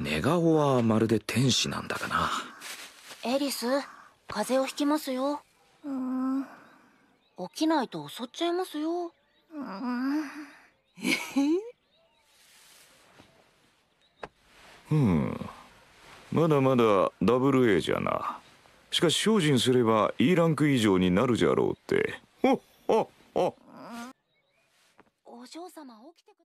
寝顔はまるで天使なんだがなエリス風邪をひきますようん起きないと襲っちゃいますようんええんまだまだダブル A じゃなしかし精進すれば E ランク以上になるじゃろうってほっほっほっお嬢様起きてくだ